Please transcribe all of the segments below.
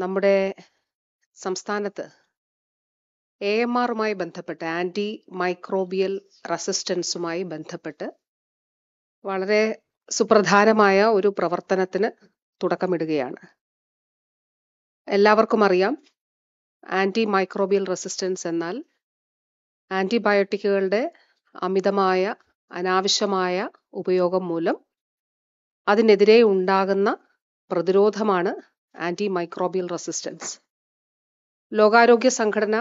നമ്മുടെ സംസ്ഥാനത്ത് A M ആറുമായി ബന്ധപ്പെട്ട് ആൻറ്റി മൈക്രോബിയൽ റെസിസ്റ്റൻസുമായി ബന്ധപ്പെട്ട് വളരെ സുപ്രധാനമായ ഒരു പ്രവർത്തനത്തിന് തുടക്കമിടുകയാണ് എല്ലാവർക്കും അറിയാം ആൻറ്റി മൈക്രോബിയൽ റെസിസ്റ്റൻസ് എന്നാൽ ആൻറ്റിബയോട്ടിക്കുകളുടെ അമിതമായ അനാവശ്യമായ ഉപയോഗം മൂലം അതിനെതിരെ ഉണ്ടാകുന്ന പ്രതിരോധമാണ് ആൻറ്റിമൈക്രോബിയൽ റെസിസ്റ്റൻസ് ലോകാരോഗ്യ സംഘടന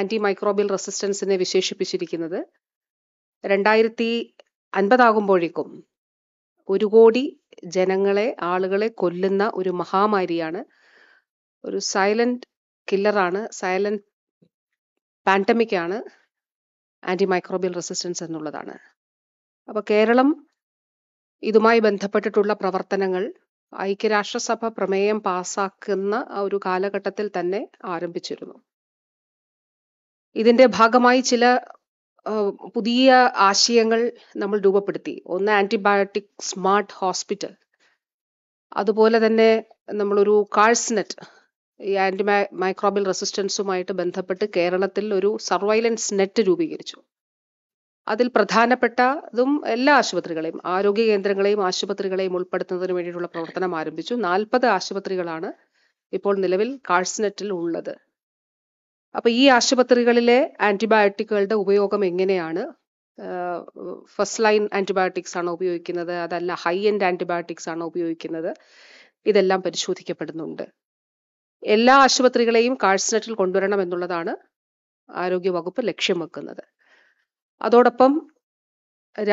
ആൻറ്റിമൈക്രോബിയൽ റെസിസ്റ്റൻസിനെ വിശേഷിപ്പിച്ചിരിക്കുന്നത് രണ്ടായിരത്തി അൻപതാകുമ്പോഴേക്കും ഒരു കോടി ജനങ്ങളെ ആളുകളെ കൊല്ലുന്ന ഒരു മഹാമാരിയാണ് ഒരു സൈലന്റ് കില്ലറാണ് സൈലന്റ് പാൻഡമിക് ആണ് ആൻറ്റിമൈക്രോബിയൽ റെസിസ്റ്റൻസ് എന്നുള്ളതാണ് അപ്പോൾ കേരളം ഇതുമായി ബന്ധപ്പെട്ടിട്ടുള്ള പ്രവർത്തനങ്ങൾ ഐക്യരാഷ്ട്രസഭ പ്രമേയം പാസാക്കുന്ന ഒരു കാലഘട്ടത്തിൽ തന്നെ ആരംഭിച്ചിരുന്നു ഇതിന്റെ ഭാഗമായി ചില പുതിയ ആശയങ്ങൾ നമ്മൾ രൂപപ്പെടുത്തി ഒന്ന് ആന്റിബയോട്ടിക് സ്മാർട്ട് ഹോസ്പിറ്റൽ അതുപോലെ തന്നെ നമ്മളൊരു കാഴ്സ്നെറ്റ് ഈ ആന്റി മൈക്രോബിൽ റെസിസ്റ്റൻസുമായിട്ട് ബന്ധപ്പെട്ട് കേരളത്തിൽ ഒരു സർവൈലൻസ് നെറ്റ് രൂപീകരിച്ചു അതിൽ പ്രധാനപ്പെട്ടതും എല്ലാ ആശുപത്രികളെയും ആരോഗ്യ കേന്ദ്രങ്ങളെയും ആശുപത്രികളെയും ഉൾപ്പെടുത്തുന്നതിന് വേണ്ടിയിട്ടുള്ള പ്രവർത്തനം ആരംഭിച്ചു നാൽപ്പത് ആശുപത്രികളാണ് ഇപ്പോൾ നിലവിൽ കാഴ്സ്നെറ്റിൽ ഉള്ളത് അപ്പോൾ ഈ ആശുപത്രികളിലെ ആന്റിബയോട്ടിക്കുകളുടെ ഉപയോഗം എങ്ങനെയാണ് ഫസ്റ്റ് ലൈൻ ആന്റിബയോട്ടിക്സ് ആണോ ഉപയോഗിക്കുന്നത് അതല്ല ഹൈ എൻഡ് ആന്റിബയോട്ടിക്സ് ആണോ ഉപയോഗിക്കുന്നത് ഇതെല്ലാം പരിശോധിക്കപ്പെടുന്നുണ്ട് എല്ലാ ആശുപത്രികളെയും കാഴ്സ്നെറ്റിൽ കൊണ്ടുവരണം എന്നുള്ളതാണ് ആരോഗ്യ വകുപ്പ് ലക്ഷ്യം വെക്കുന്നത് അതോടൊപ്പം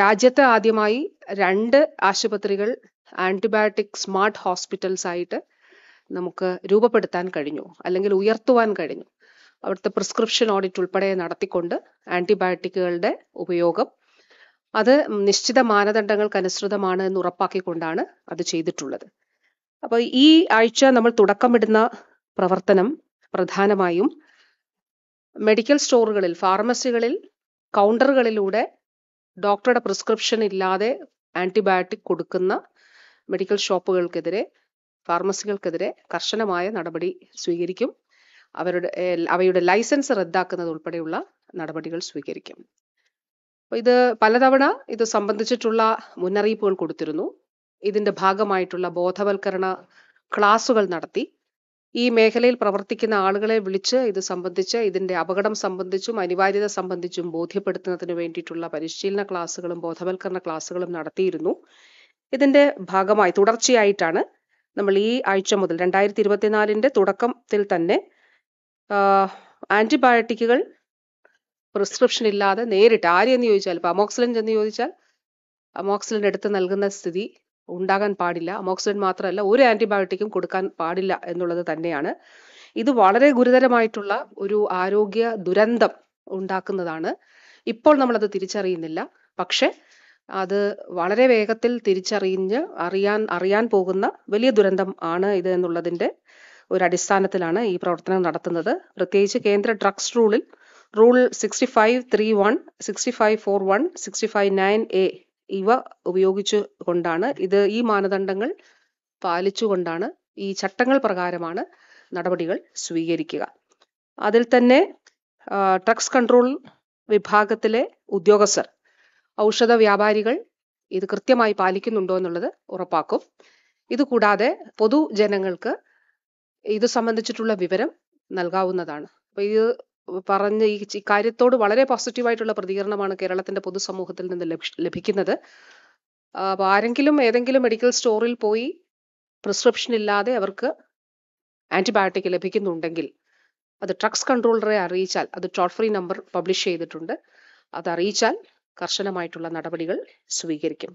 രാജ്യത്ത് ആദ്യമായി രണ്ട് ആശുപത്രികൾ ആൻറ്റിബയോട്ടിക് സ്മാർട്ട് ഹോസ്പിറ്റൽസ് ആയിട്ട് നമുക്ക് രൂപപ്പെടുത്താൻ കഴിഞ്ഞു അല്ലെങ്കിൽ ഉയർത്തുവാൻ കഴിഞ്ഞു അവിടുത്തെ പ്രിസ്ക്രിപ്ഷൻ ഓഡിറ്റ് ഉൾപ്പെടെ നടത്തിക്കൊണ്ട് ആൻറ്റിബയോട്ടിക്കുകളുടെ ഉപയോഗം അത് നിശ്ചിത മാനദണ്ഡങ്ങൾക്കനുസൃതമാണ് എന്ന് ഉറപ്പാക്കിക്കൊണ്ടാണ് അത് ചെയ്തിട്ടുള്ളത് അപ്പോൾ ഈ ആഴ്ച നമ്മൾ തുടക്കമിടുന്ന പ്രവർത്തനം പ്രധാനമായും മെഡിക്കൽ സ്റ്റോറുകളിൽ ഫാർമസികളിൽ കൗണ്ടറുകളിലൂടെ ഡോക്ടറുടെ പ്രിസ്ക്രിപ്ഷൻ ഇല്ലാതെ ആൻറ്റിബയോട്ടിക് കൊടുക്കുന്ന മെഡിക്കൽ ഷോപ്പുകൾക്കെതിരെ ഫാർമസികൾക്കെതിരെ കർശനമായ നടപടി സ്വീകരിക്കും അവരുടെ അവയുടെ ലൈസൻസ് റദ്ദാക്കുന്നത് ഉൾപ്പെടെയുള്ള നടപടികൾ സ്വീകരിക്കും ഇത് പലതവണ ഇത് സംബന്ധിച്ചിട്ടുള്ള മുന്നറിയിപ്പുകൾ കൊടുത്തിരുന്നു ഇതിൻ്റെ ഭാഗമായിട്ടുള്ള ബോധവൽക്കരണ ക്ലാസുകൾ നടത്തി ഈ മേഖലയിൽ പ്രവർത്തിക്കുന്ന ആളുകളെ വിളിച്ച് ഇത് സംബന്ധിച്ച് ഇതിൻ്റെ അപകടം സംബന്ധിച്ചും അനിവാര്യത സംബന്ധിച്ചും ബോധ്യപ്പെടുത്തുന്നതിന് വേണ്ടിയിട്ടുള്ള പരിശീലന ക്ലാസ്സുകളും ബോധവൽക്കരണ ക്ലാസ്സുകളും നടത്തിയിരുന്നു ഇതിൻ്റെ ഭാഗമായി തുടർച്ചയായിട്ടാണ് നമ്മൾ ഈ ആഴ്ച മുതൽ രണ്ടായിരത്തി ഇരുപത്തിനാലിൻ്റെ തുടക്കത്തിൽ തന്നെ ആൻറ്റിബയോട്ടിക്കുകൾ പ്രിസ്ക്രിപ്ഷൻ ഇല്ലാതെ നേരിട്ട് ആരെയെന്ന് ചോദിച്ചാൽ ഇപ്പോൾ അമോക്സിലിൻ എന്ന് ചോദിച്ചാൽ അമോക്സിലിൻ എടുത്ത് നൽകുന്ന സ്ഥിതി ഉണ്ടാകാൻ പാടില്ല അമോക്സിഡൻ മാത്രമല്ല ഒരു ആന്റിബയോട്ടിക്കും കൊടുക്കാൻ പാടില്ല എന്നുള്ളത് തന്നെയാണ് ഇത് വളരെ ഗുരുതരമായിട്ടുള്ള ഒരു ആരോഗ്യ ദുരന്തം ഉണ്ടാക്കുന്നതാണ് ഇപ്പോൾ നമ്മളത് തിരിച്ചറിയുന്നില്ല പക്ഷേ അത് വളരെ വേഗത്തിൽ തിരിച്ചറിഞ്ഞ് അറിയാൻ അറിയാൻ പോകുന്ന വലിയ ദുരന്തം ആണ് ഇത് എന്നുള്ളതിൻ്റെ ഒരു അടിസ്ഥാനത്തിലാണ് ഈ പ്രവർത്തനം നടത്തുന്നത് പ്രത്യേകിച്ച് കേന്ദ്ര ഡ്രഗ്സ് റൂളിൽ rule sixty five three one sixty five four one sixty five nine A ഇവ ഉപയോഗിച്ചു കൊണ്ടാണ് ഇത് ഈ മാനദണ്ഡങ്ങൾ പാലിച്ചുകൊണ്ടാണ് ഈ ചട്ടങ്ങൾ പ്രകാരമാണ് നടപടികൾ സ്വീകരിക്കുക അതിൽ തന്നെ ഡ്രഗ്സ് കൺട്രോൾ വിഭാഗത്തിലെ ഉദ്യോഗസ്ഥർ ഔഷധ വ്യാപാരികൾ ഇത് കൃത്യമായി പാലിക്കുന്നുണ്ടോ എന്നുള്ളത് ഉറപ്പാക്കും ഇതുകൂടാതെ പൊതുജനങ്ങൾക്ക് ഇത് സംബന്ധിച്ചിട്ടുള്ള വിവരം നൽകാവുന്നതാണ് അപ്പോൾ ഇത് പറഞ്ഞ ഈ കാര്യത്തോട് വളരെ പോസിറ്റീവായിട്ടുള്ള പ്രതികരണമാണ് കേരളത്തിന്റെ പൊതുസമൂഹത്തിൽ നിന്ന് ലഭിക്കുന്നത് അപ്പോൾ ആരെങ്കിലും ഏതെങ്കിലും മെഡിക്കൽ സ്റ്റോറിൽ പോയി പ്രിസ്ക്രിപ്ഷൻ ഇല്ലാതെ അവർക്ക് ആന്റിബയോട്ടിക് ലഭിക്കുന്നുണ്ടെങ്കിൽ അത് ഡ്രഗ്സ് കൺട്രോളറെ അറിയിച്ചാൽ അത് ടോൾ ഫ്രീ നമ്പർ പബ്ലിഷ് ചെയ്തിട്ടുണ്ട് അത് അറിയിച്ചാൽ കർശനമായിട്ടുള്ള നടപടികൾ സ്വീകരിക്കും